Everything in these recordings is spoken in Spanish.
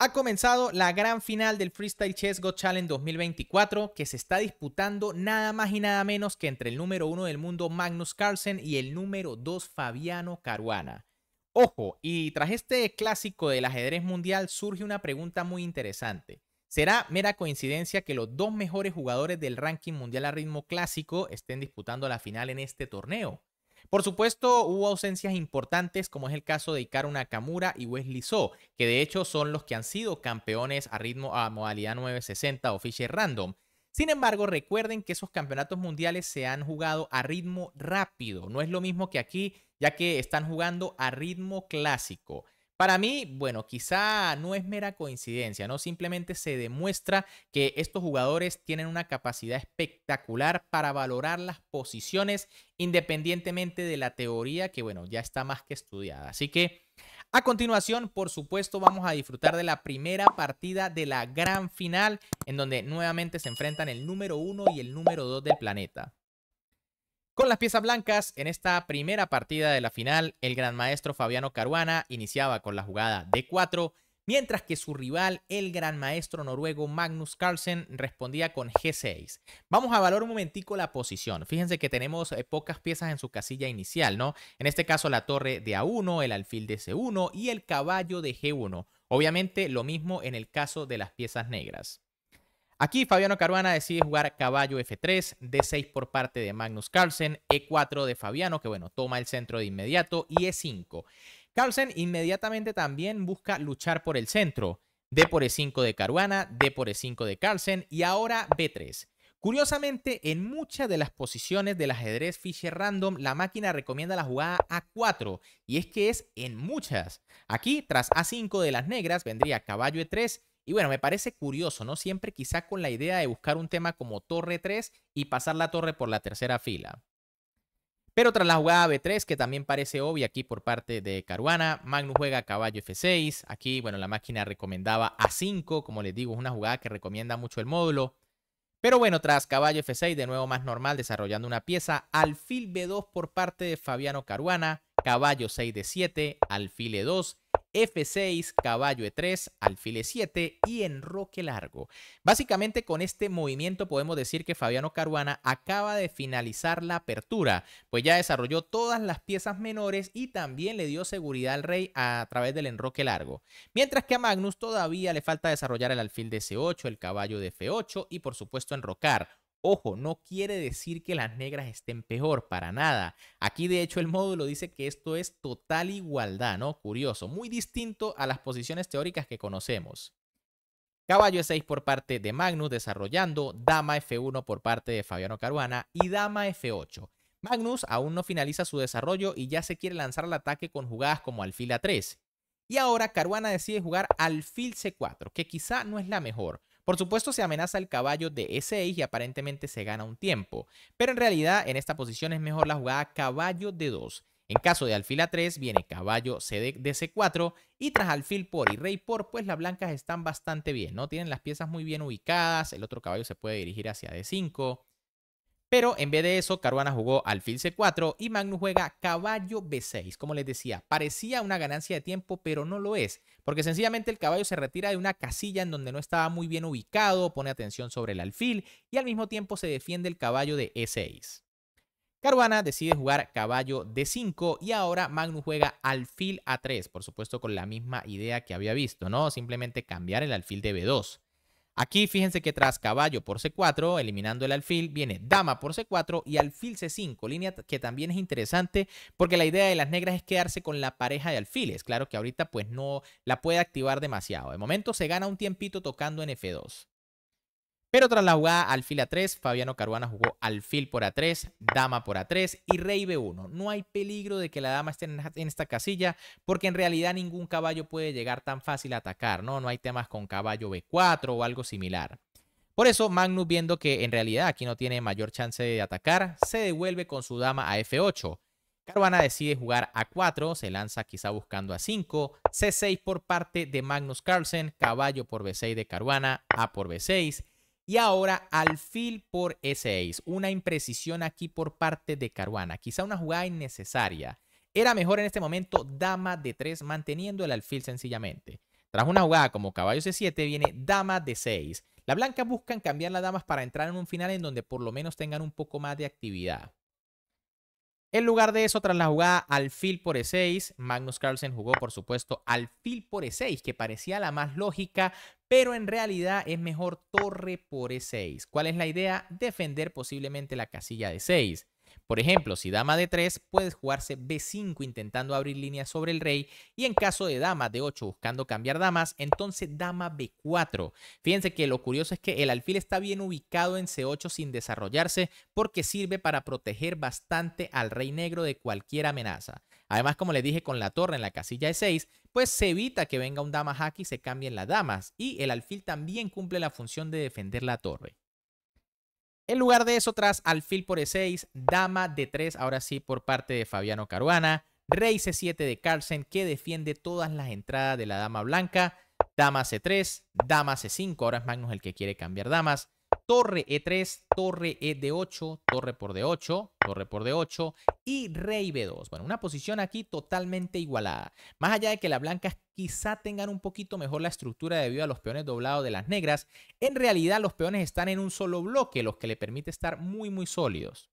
Ha comenzado la gran final del Freestyle Chess Go Challenge 2024 que se está disputando nada más y nada menos que entre el número uno del mundo Magnus Carlsen y el número 2 Fabiano Caruana. Ojo, y tras este clásico del ajedrez mundial surge una pregunta muy interesante. ¿Será mera coincidencia que los dos mejores jugadores del ranking mundial a ritmo clásico estén disputando la final en este torneo? Por supuesto, hubo ausencias importantes, como es el caso de Ikaro Nakamura y Wesley So, que de hecho son los que han sido campeones a ritmo a modalidad 960 o Fisher Random. Sin embargo, recuerden que esos campeonatos mundiales se han jugado a ritmo rápido, no es lo mismo que aquí, ya que están jugando a ritmo clásico. Para mí, bueno, quizá no es mera coincidencia, ¿no? Simplemente se demuestra que estos jugadores tienen una capacidad espectacular para valorar las posiciones independientemente de la teoría que, bueno, ya está más que estudiada. Así que... A continuación, por supuesto, vamos a disfrutar de la primera partida de la gran final, en donde nuevamente se enfrentan el número uno y el número dos del planeta. Con las piezas blancas, en esta primera partida de la final, el gran maestro Fabiano Caruana iniciaba con la jugada d 4, mientras que su rival, el gran maestro noruego Magnus Carlsen, respondía con G6. Vamos a valorar un momentico la posición. Fíjense que tenemos eh, pocas piezas en su casilla inicial, ¿no? En este caso la torre de A1, el alfil de C1 y el caballo de G1. Obviamente lo mismo en el caso de las piezas negras. Aquí Fabiano Caruana decide jugar caballo F3, D6 por parte de Magnus Carlsen, E4 de Fabiano, que bueno, toma el centro de inmediato, y E5. Carlsen inmediatamente también busca luchar por el centro. D por E5 de Caruana, D por E5 de Carlsen y ahora B3. Curiosamente, en muchas de las posiciones del ajedrez Fischer Random, la máquina recomienda la jugada A4, y es que es en muchas. Aquí, tras A5 de las negras, vendría caballo E3, y bueno, me parece curioso, ¿no? Siempre quizá con la idea de buscar un tema como torre 3 y pasar la torre por la tercera fila. Pero tras la jugada B3, que también parece obvia aquí por parte de Caruana, Magnus juega caballo F6. Aquí, bueno, la máquina recomendaba A5, como les digo, es una jugada que recomienda mucho el módulo. Pero bueno, tras caballo F6, de nuevo más normal, desarrollando una pieza. Alfil B2 por parte de Fabiano Caruana, caballo 6 de 7, alfil E2. F6, caballo E3, alfil E7 y enroque largo. Básicamente con este movimiento podemos decir que Fabiano Caruana acaba de finalizar la apertura, pues ya desarrolló todas las piezas menores y también le dio seguridad al rey a través del enroque largo. Mientras que a Magnus todavía le falta desarrollar el alfil de C8, el caballo de F8 y por supuesto enrocar Ojo, no quiere decir que las negras estén peor, para nada. Aquí de hecho el módulo dice que esto es total igualdad, ¿no? Curioso, muy distinto a las posiciones teóricas que conocemos. Caballo E6 por parte de Magnus desarrollando, Dama F1 por parte de Fabiano Caruana y Dama F8. Magnus aún no finaliza su desarrollo y ya se quiere lanzar al ataque con jugadas como alfil A3. Y ahora Caruana decide jugar alfil C4, que quizá no es la mejor, por supuesto se amenaza el caballo de E6 y aparentemente se gana un tiempo, pero en realidad en esta posición es mejor la jugada caballo de 2. En caso de alfil A3 viene caballo CD, c 4 y tras alfil por y rey por, pues las blancas están bastante bien, ¿no? Tienen las piezas muy bien ubicadas, el otro caballo se puede dirigir hacia D5, pero en vez de eso, Caruana jugó alfil C4 y Magnus juega caballo B6. Como les decía, parecía una ganancia de tiempo, pero no lo es. Porque sencillamente el caballo se retira de una casilla en donde no estaba muy bien ubicado, pone atención sobre el alfil y al mismo tiempo se defiende el caballo de E6. Caruana decide jugar caballo D5 y ahora Magnus juega alfil A3, por supuesto con la misma idea que había visto, ¿no? Simplemente cambiar el alfil de B2. Aquí fíjense que tras caballo por C4, eliminando el alfil, viene dama por C4 y alfil C5, línea que también es interesante porque la idea de las negras es quedarse con la pareja de alfiles. Claro que ahorita pues no la puede activar demasiado. De momento se gana un tiempito tocando en F2. Pero tras la jugada alfil a 3, Fabiano Caruana jugó alfil por a3, dama por a3 y rey b1. No hay peligro de que la dama esté en esta casilla porque en realidad ningún caballo puede llegar tan fácil a atacar, ¿no? No hay temas con caballo b4 o algo similar. Por eso Magnus viendo que en realidad aquí no tiene mayor chance de atacar, se devuelve con su dama a f8. Caruana decide jugar a 4, se lanza quizá buscando a 5, c6 por parte de Magnus Carlsen, caballo por b6 de Caruana, a por b6, y ahora alfil por E6. Una imprecisión aquí por parte de Caruana. Quizá una jugada innecesaria. Era mejor en este momento dama de 3 manteniendo el alfil sencillamente. Tras una jugada como caballo C7 viene dama de 6. La blanca buscan cambiar las damas para entrar en un final en donde por lo menos tengan un poco más de actividad. En lugar de eso, tras la jugada alfil por E6, Magnus Carlsen jugó, por supuesto, alfil por E6, que parecía la más lógica, pero en realidad es mejor torre por E6. ¿Cuál es la idea? Defender posiblemente la casilla de 6. Por ejemplo, si dama de 3, puede jugarse b5 intentando abrir líneas sobre el rey y en caso de dama de 8 buscando cambiar damas, entonces dama b4. Fíjense que lo curioso es que el alfil está bien ubicado en c8 sin desarrollarse porque sirve para proteger bastante al rey negro de cualquier amenaza. Además, como les dije con la torre en la casilla de 6, pues se evita que venga un dama hack y se cambien las damas y el alfil también cumple la función de defender la torre. En lugar de eso, tras alfil por E6, dama D3, ahora sí por parte de Fabiano Caruana, rey C7 de Carlsen, que defiende todas las entradas de la dama blanca, dama C3, dama C5, ahora es Magnus el que quiere cambiar damas, torre E3, torre E de 8, torre por D8, torre por D8 y rey B2. Bueno, una posición aquí totalmente igualada. Más allá de que las blancas quizá tengan un poquito mejor la estructura debido a los peones doblados de las negras, en realidad los peones están en un solo bloque, los que le permite estar muy muy sólidos.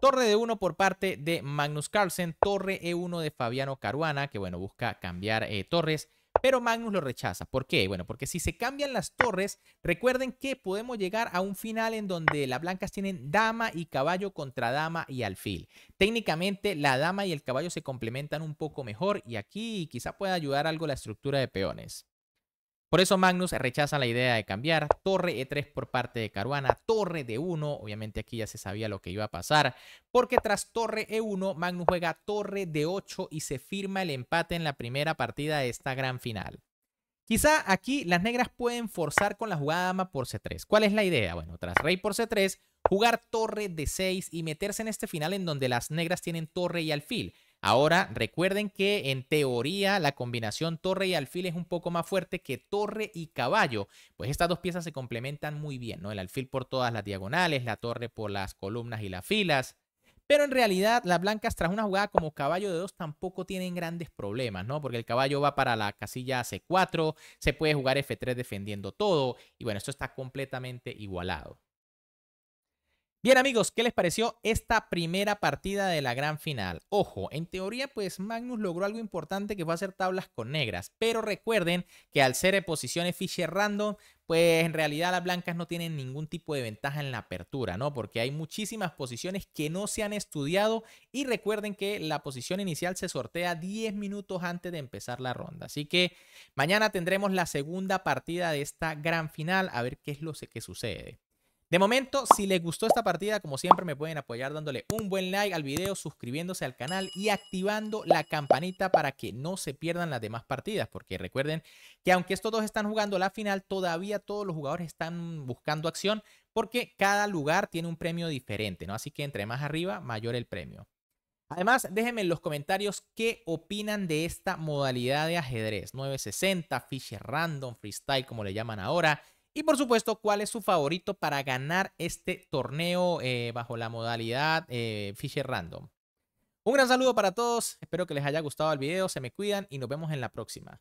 Torre de 1 por parte de Magnus Carlsen, torre E1 de Fabiano Caruana, que bueno, busca cambiar eh, torres. Pero Magnus lo rechaza. ¿Por qué? Bueno, porque si se cambian las torres, recuerden que podemos llegar a un final en donde las blancas tienen dama y caballo contra dama y alfil. Técnicamente la dama y el caballo se complementan un poco mejor y aquí quizá pueda ayudar algo la estructura de peones. Por eso Magnus rechaza la idea de cambiar. Torre E3 por parte de Caruana, torre D1, obviamente aquí ya se sabía lo que iba a pasar, porque tras torre E1 Magnus juega torre D8 y se firma el empate en la primera partida de esta gran final. Quizá aquí las negras pueden forzar con la jugada dama por C3. ¿Cuál es la idea? Bueno, tras rey por C3, jugar torre D6 y meterse en este final en donde las negras tienen torre y alfil. Ahora, recuerden que en teoría la combinación torre y alfil es un poco más fuerte que torre y caballo, pues estas dos piezas se complementan muy bien, ¿no? El alfil por todas las diagonales, la torre por las columnas y las filas. Pero en realidad las blancas tras una jugada como caballo de dos tampoco tienen grandes problemas, ¿no? Porque el caballo va para la casilla C4, se puede jugar F3 defendiendo todo y bueno, esto está completamente igualado. Bien amigos, ¿qué les pareció esta primera partida de la gran final? Ojo, en teoría pues Magnus logró algo importante que fue hacer tablas con negras, pero recuerden que al ser de posiciones Fischer random, pues en realidad las blancas no tienen ningún tipo de ventaja en la apertura, ¿no? Porque hay muchísimas posiciones que no se han estudiado y recuerden que la posición inicial se sortea 10 minutos antes de empezar la ronda. Así que mañana tendremos la segunda partida de esta gran final, a ver qué es lo que sucede. De momento, si les gustó esta partida, como siempre me pueden apoyar dándole un buen like al video, suscribiéndose al canal y activando la campanita para que no se pierdan las demás partidas, porque recuerden que aunque estos dos están jugando la final, todavía todos los jugadores están buscando acción porque cada lugar tiene un premio diferente, ¿no? Así que entre más arriba, mayor el premio. Además, déjenme en los comentarios qué opinan de esta modalidad de ajedrez 960, Fisher Random, Freestyle, como le llaman ahora. Y por supuesto, cuál es su favorito para ganar este torneo eh, bajo la modalidad eh, Fisher Random. Un gran saludo para todos, espero que les haya gustado el video, se me cuidan y nos vemos en la próxima.